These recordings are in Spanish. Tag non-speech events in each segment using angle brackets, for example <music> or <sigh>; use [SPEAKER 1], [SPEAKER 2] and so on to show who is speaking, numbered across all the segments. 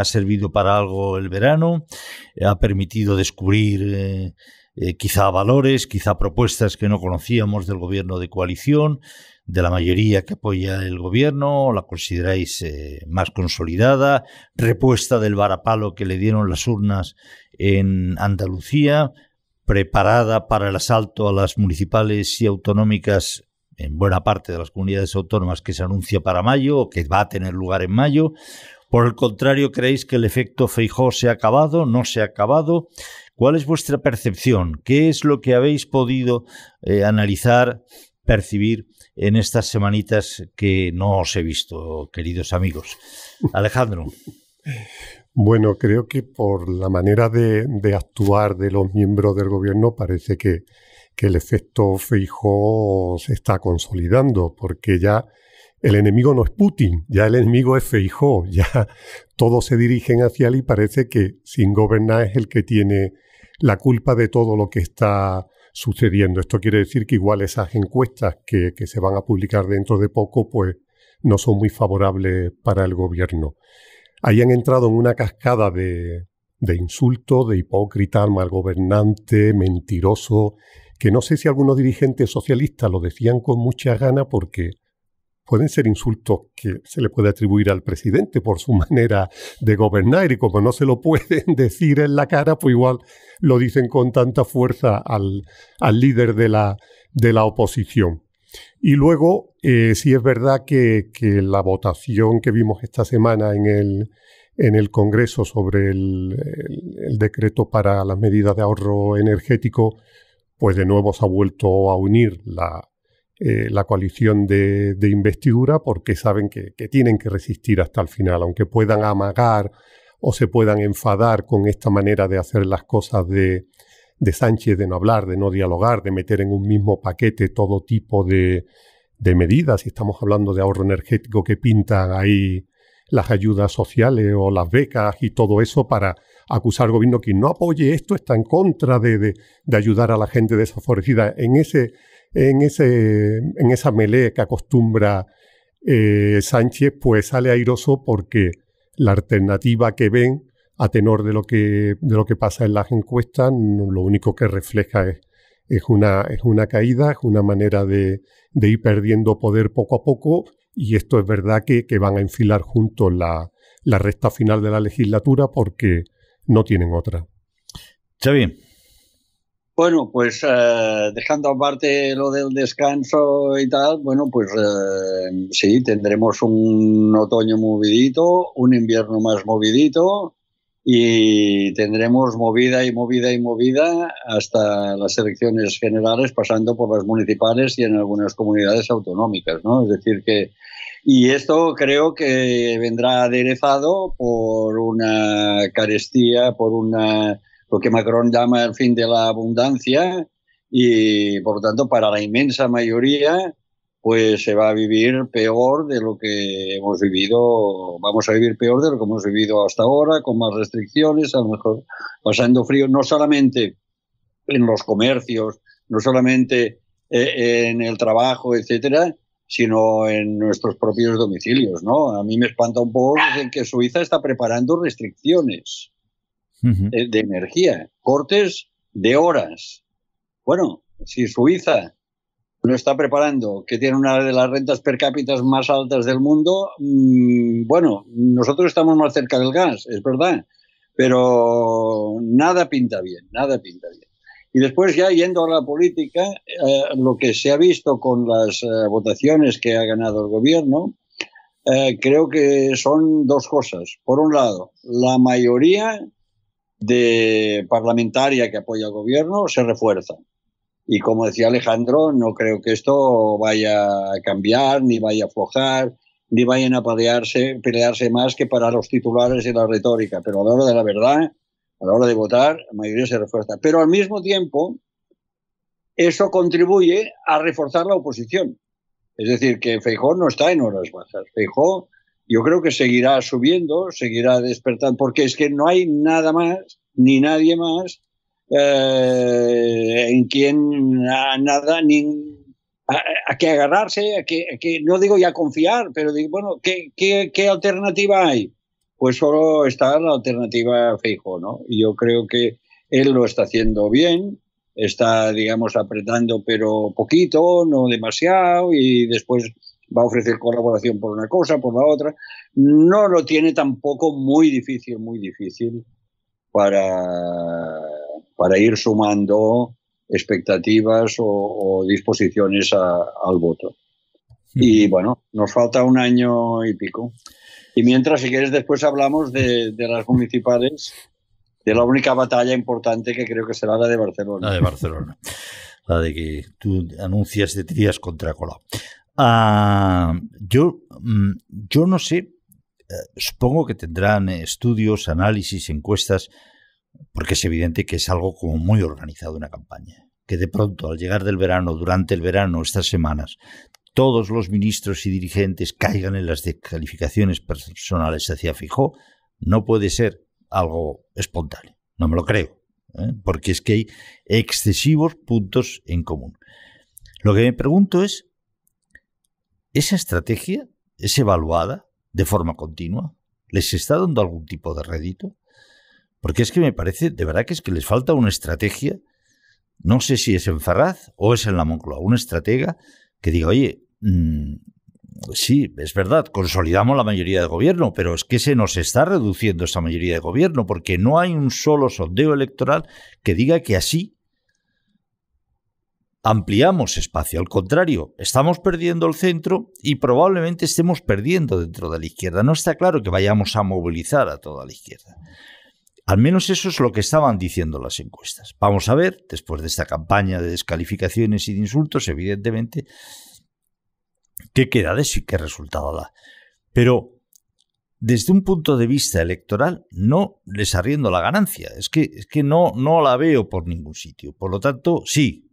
[SPEAKER 1] ha servido para algo el verano, eh, ha permitido descubrir eh, eh, quizá valores, quizá propuestas que no conocíamos del gobierno de coalición, de la mayoría que apoya el gobierno, la consideráis más consolidada, repuesta del varapalo que le dieron las urnas en Andalucía, preparada para el asalto a las municipales y autonómicas en buena parte de las comunidades autónomas que se anuncia para mayo o que va a tener lugar en mayo, por el contrario, ¿creéis que el efecto Feijó se ha acabado? ¿No se ha acabado? ¿Cuál es vuestra percepción? ¿Qué es lo que habéis podido eh, analizar, percibir en estas semanitas que no os he visto, queridos amigos? Alejandro. <laughs>
[SPEAKER 2] Bueno, creo que por la manera de, actuar de los miembros del gobierno parece que, que el efecto Feijó se está consolidando, porque ya el enemigo no es Putin, ya el enemigo es Feijó, ya todos se dirigen hacia él y parece que sin gobernar es el que tiene la culpa de todo lo que está sucediendo. Esto quiere decir que igual esas encuestas que, se van a publicar dentro de poco, pues no son muy favorables para el gobierno. Ahí han entrado en una cascada de, de insultos, de hipócrita, mal gobernante, mentiroso, que no sé si algunos dirigentes socialistas lo decían con mucha gana porque pueden ser insultos que se le puede atribuir al presidente por su <laughs> manera de gobernar y como no se lo pueden <laughs> decir en la cara, pues igual lo dicen con tanta fuerza al, al líder de la, de la oposición. Y luego, si eh, sí es verdad que, la votación que vimos esta semana en el, en el Congreso sobre el, decreto para las medidas de ahorro energético, pues de nuevo se ha vuelto a unir la, eh, la coalición de, investidura porque saben que, tienen que resistir hasta el final, aunque puedan amagar o se puedan enfadar con esta manera de hacer las cosas de, de Sánchez de no hablar, de no dialogar, de meter en un mismo paquete todo tipo de, medidas. y estamos hablando de ahorro energético que pintan ahí las ayudas sociales o las becas y todo eso para acusar al gobierno que no apoye esto, está en contra de, de ayudar a la gente desfavorecida. En ese en, ese, en esa melee que acostumbra eh, Sánchez, pues sale airoso porque la alternativa que ven, a tenor de lo que, de lo que pasa en las encuestas, lo único que refleja es, es, una, es una caída, es una manera de, de ir perdiendo poder poco a poco y esto es verdad que, van a enfilar juntos la, la recta final de la legislatura porque no tienen otra. bien
[SPEAKER 3] bueno, pues eh, dejando aparte lo del descanso y tal, bueno, pues eh, sí, tendremos un otoño movidito, un invierno más movidito y tendremos movida y movida y movida hasta las elecciones generales, pasando por las municipales y en algunas comunidades autonómicas, ¿no? Es decir que y esto creo que vendrá aderezado por una carestía, por una lo que Macron llama el fin de la abundancia y por lo tanto para la inmensa mayoría pues se va a vivir peor de lo que hemos vivido, vamos a vivir peor de lo que hemos vivido hasta ahora, con más restricciones, a lo mejor pasando frío, no solamente en los comercios, no solamente eh, en el trabajo, etcétera, sino en nuestros propios domicilios, ¿no? A mí me espanta un poco que Suiza está preparando restricciones de, energía, cortes de horas. Bueno, si Suiza lo está preparando, que tiene una de las rentas per cápita más altas del mundo, mm, bueno, nosotros estamos más cerca del gas, es verdad, pero nada pinta bien, nada pinta bien. Y después ya yendo a la política, eh, lo que se ha visto con las eh, votaciones que ha ganado el gobierno, eh, creo que son dos cosas. Por un lado, la mayoría de parlamentaria que apoya al gobierno se refuerza. Y como decía Alejandro, no creo que esto vaya a cambiar, ni vaya a aflojar, ni vayan a pelearse, pelearse más que para los titulares y la retórica. Pero a la hora de la verdad, a la hora de votar, la mayoría se refuerza. Pero al mismo tiempo, eso contribuye a reforzar la oposición. Es decir, que Feijó no está en horas bajas. Feijó yo creo que seguirá subiendo, seguirá despertando, porque es que no hay nada más, ni nadie más, eh, en quien nada, ni a, qué que agarrarse, a que, que, no digo ya confiar, pero digo, bueno, ¿qué, qué, alternativa hay? Pues solo está la alternativa fijo, ¿no? Y yo creo que él lo está haciendo bien, está, digamos, apretando, pero poquito, no demasiado, y después va a ofrecer colaboración por una cosa, por la otra. No lo tiene tampoco muy difícil, muy difícil para, para ir sumando expectativas o, disposiciones al voto. Hmm. Y bueno, nos falta un año y pico. Y mientras, si quieres, después hablamos de, las municipales, de la única batalla importante que creo que será la de Barcelona. La de
[SPEAKER 1] Barcelona. La de que tú anuncias de tirías contra Colau. Ah, yo, mm, yo no sé, eh, supongo que tendrán estudios, análisis, encuestas, porque es evidente que es algo como muy organizado una campaña. Que de pronto, al llegar del verano, durante el verano, estas semanas, todos los ministros y dirigentes caigan en las descalificaciones personales hacia Fijó, no puede ser algo espontáneo. No me lo creo, ¿eh? porque es que hay excesivos puntos en común. Lo que me pregunto es ¿Esa estrategia es evaluada de forma continua? ¿Les está dando algún tipo de rédito? Porque es que me parece, de verdad que es que les falta una estrategia, no sé si es en Farraz o es en la Moncloa, una estratega que diga, oye, mm, sí, es verdad, consolidamos la mayoría de gobierno, pero es que se nos está reduciendo esa mayoría de gobierno porque no hay un solo sondeo electoral que diga que así ampliamos espacio. Al contrario, estamos perdiendo el centro y probablemente estemos perdiendo dentro de la izquierda. No está claro que vayamos a movilizar a toda la izquierda. Al menos eso es lo que estaban diciendo las encuestas. Vamos a ver, después de esta campaña de descalificaciones y de insultos, evidentemente, qué queda de eso y qué resultado da. Pero desde un punto de vista electoral no les arriendo la ganancia. Es que, es que no, no la veo por ningún sitio. Por lo tanto, sí,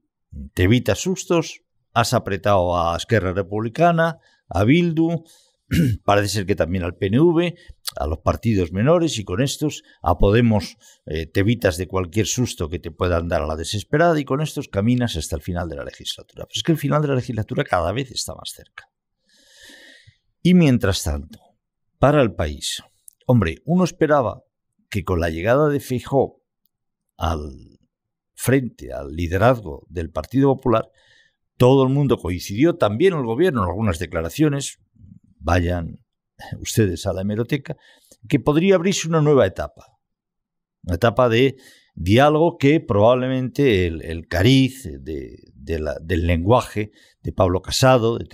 [SPEAKER 1] te evitas sustos, has apretado a Esquerra Republicana, a Bildu, <clears throat> parece ser que también al PNV, a los partidos menores y con estos a Podemos eh, te evitas de cualquier susto que te puedan dar a la desesperada y con estos caminas hasta el final de la legislatura. Pero pues es que el final de la legislatura cada vez está más cerca. Y mientras tanto, para el país, hombre, uno esperaba que con la llegada de Feijó al frente al liderazgo del Partido Popular, todo el mundo coincidió, también el gobierno, en algunas declaraciones, vayan ustedes a la hemeroteca, que podría abrirse una nueva etapa, una etapa de diálogo que probablemente el, cariz del lenguaje de Pablo Casado, de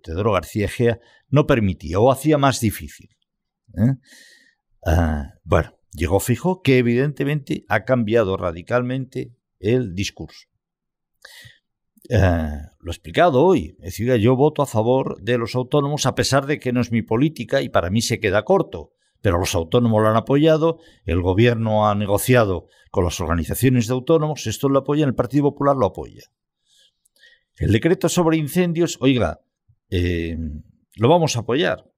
[SPEAKER 1] Teodoro, García Egea, no permitía o hacía más difícil. ¿eh? Ah, bueno, llegó Fijo, que evidentemente ha cambiado radicalmente el discurso. Eh, lo he explicado hoy. Es decir, yo voto a favor de los autónomos a pesar de que no es mi política y para mí se queda corto. Pero los autónomos lo han apoyado, el gobierno ha negociado con las organizaciones de autónomos, esto lo apoya, el Partido Popular lo apoya. El decreto sobre incendios, oiga, eh, lo vamos a apoyar.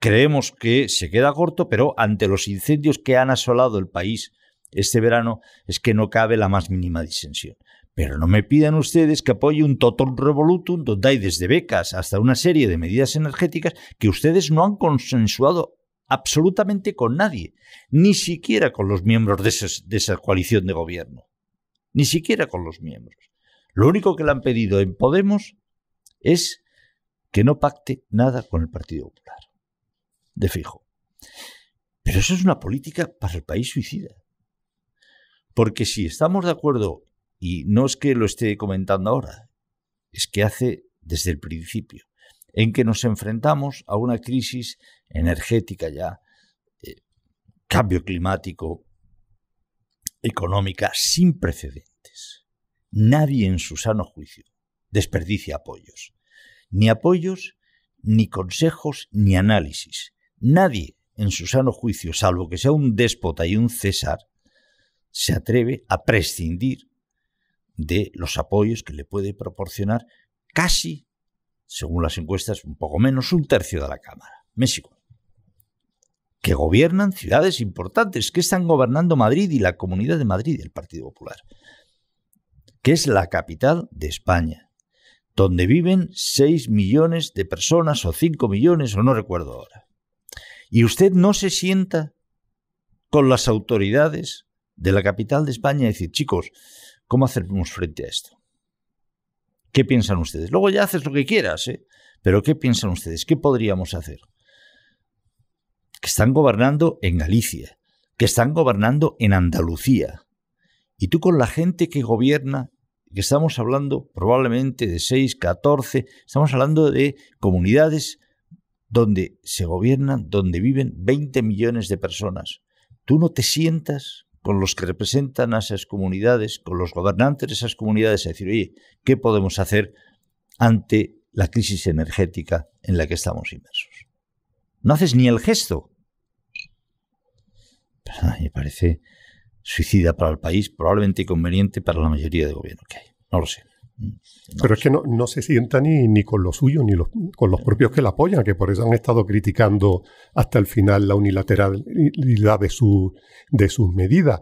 [SPEAKER 1] Creemos que se queda corto, pero ante los incendios que han asolado el país este verano es que no cabe la más mínima disensión. Pero no me pidan ustedes que apoye un totum revolutum donde hay desde becas hasta una serie de medidas energéticas que ustedes no han consensuado absolutamente con nadie, ni siquiera con los miembros de, de esa coalición de gobierno, ni siquiera con los miembros. Lo único que le han pedido en Podemos es que no pacte nada con el Partido Popular, de fijo. Pero eso es una política para el país suicida. Porque si estamos de acuerdo, y no es que lo esté comentando ahora, es que hace desde el principio, en que nos enfrentamos a una crisis energética ya, eh, cambio climático, económica, sin precedentes. Nadie en su sano juicio desperdicia apoyos. Ni apoyos, ni consejos, ni análisis. Nadie en su sano juicio, salvo que sea un déspota y un César, se atreve a prescindir de los apoyos que le puede proporcionar casi, según las encuestas, un poco menos un tercio de la Cámara. México. Que gobiernan ciudades importantes, que están gobernando Madrid y la Comunidad de Madrid, el Partido Popular, que es la capital de España, donde viven 6 millones de personas o 5 millones, o no recuerdo ahora. Y usted no se sienta con las autoridades de la capital de España decir, chicos, ¿cómo hacemos frente a esto? ¿Qué piensan ustedes? Luego ya haces lo que quieras, ¿eh? pero ¿qué piensan ustedes? ¿Qué podríamos hacer? Que están gobernando en Galicia, que están gobernando en Andalucía. Y tú con la gente que gobierna, que estamos hablando probablemente de 6, 14, estamos hablando de comunidades donde se gobiernan, donde viven 20 millones de personas. Tú no te sientas con los que representan a esas comunidades, con los gobernantes de esas comunidades, a decir, oye, ¿qué podemos hacer ante la crisis energética en la que estamos inmersos? No haces ni el gesto. me parece suicida para el país, probablemente inconveniente para la mayoría de gobierno que hay.
[SPEAKER 2] No lo sé. Mm, Pero es que no, se sienta ni, ni, con los suyos, ni con los propios que la apoyan, que por eso han estado criticando hasta el final la unilateralidad de, su, de sus medidas.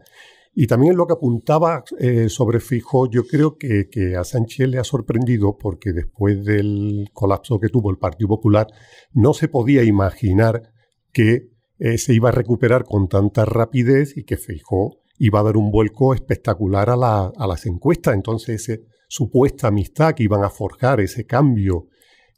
[SPEAKER 2] Y también lo que apuntaba eh, sobre Fijo, yo creo que, a Sánchez le ha sorprendido porque después del colapso que tuvo el Partido Popular, no se podía imaginar que eh, se iba a recuperar con tanta rapidez y que Fijo iba a dar un vuelco espectacular a, a las encuestas. Entonces, ese supuesta amistad que iban a forjar ese cambio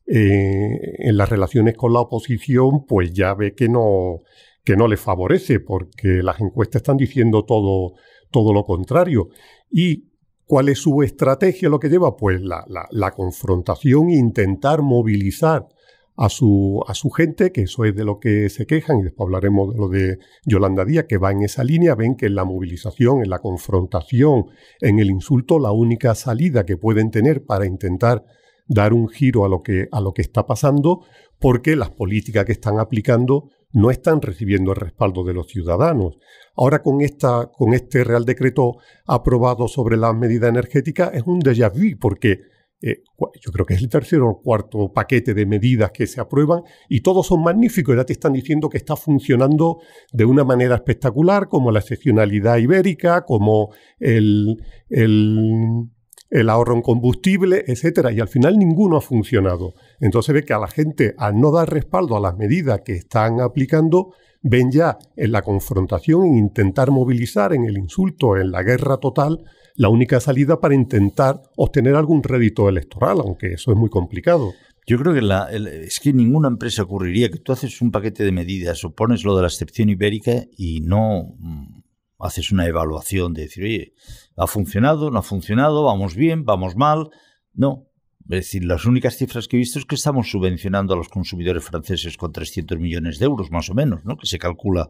[SPEAKER 2] eh, en las relaciones con la oposición, pues ya ve que no, que no le favorece, porque las encuestas están diciendo todo, todo lo contrario. ¿Y cuál es su estrategia? Lo que lleva, pues, la, la, la confrontación e intentar movilizar a su, a su gente, que eso es de lo que se quejan, y después hablaremos de lo de Yolanda Díaz, que va en esa línea, ven que en la movilización, en la confrontación, en el insulto, la única salida que pueden tener para intentar dar un giro a lo que, a lo que está pasando, porque las políticas que están aplicando no están recibiendo el respaldo de los ciudadanos. Ahora con, esta, con este Real Decreto aprobado sobre las medidas energéticas es un déjà vu, porque eh, yo creo que es el tercero o cuarto paquete de medidas que se aprueban y todos son magníficos. Ya te están diciendo que está funcionando de una manera espectacular, como la excepcionalidad ibérica, como el, el, ahorro en combustible, etcétera. Y al final ninguno ha funcionado. Entonces ve que a la gente, al no dar respaldo a las medidas que están aplicando, ven ya en la confrontación, e intentar movilizar, en el insulto, en la guerra total la única salida para intentar obtener algún rédito electoral, aunque eso es muy complicado. Yo creo que la, es que
[SPEAKER 1] ninguna empresa ocurriría que tú haces un paquete de medidas o pones lo de la excepción ibérica y no mm, haces una evaluación de decir, oye, ha funcionado, no ha funcionado, vamos bien, vamos mal. No. Es decir, las únicas cifras que he visto es que estamos subvencionando a los consumidores franceses con 300 millones de euros, más o menos, ¿no? que se calcula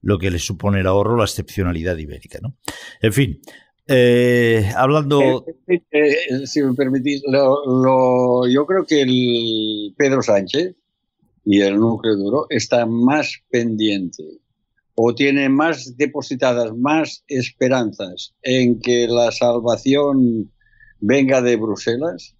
[SPEAKER 1] lo que les supone el ahorro, la excepcionalidad ibérica. ¿no? En fin, eh, hablando.
[SPEAKER 3] Eh, eh, si me permitís, yo creo que el Pedro Sánchez y el núcleo duro está más pendiente o tiene más depositadas más esperanzas en que la salvación venga de Bruselas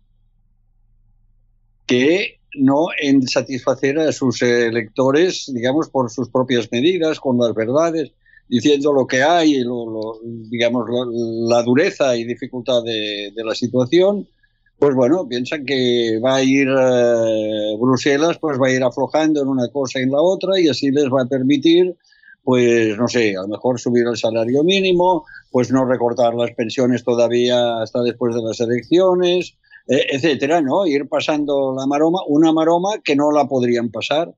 [SPEAKER 3] que no en satisfacer a sus electores, digamos, por sus propias medidas, con las verdades diciendo lo que hay, lo, digamos, la, dureza y dificultad de, la situación, pues bueno, piensan que va a ir eh, Bruselas, pues va a ir aflojando en una cosa y en la otra y así les va a permitir pues no sé, a lo mejor subir el salario mínimo, pues no recortar las pensiones todavía hasta después de las elecciones, eh, etcétera, ¿no? Ir pasando la maroma, una maroma que no la podrían pasar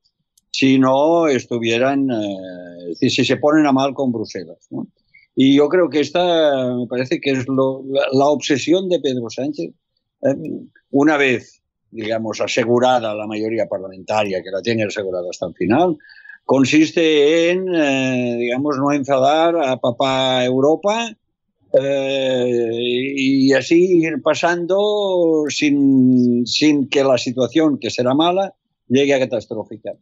[SPEAKER 3] si no estuvieran, eh, si se ponen a mal con Bruselas. Y yo creo que esta, me parece que es la, obsesión de Pedro Sánchez. Eh, una vez, digamos, asegurada la mayoría parlamentaria, que la tiene asegurada hasta el final, consiste en, eh, digamos, no enfadar a papá Europa y así ir pasando sin, sin que la situación, que será mala, llegue a catastrófica.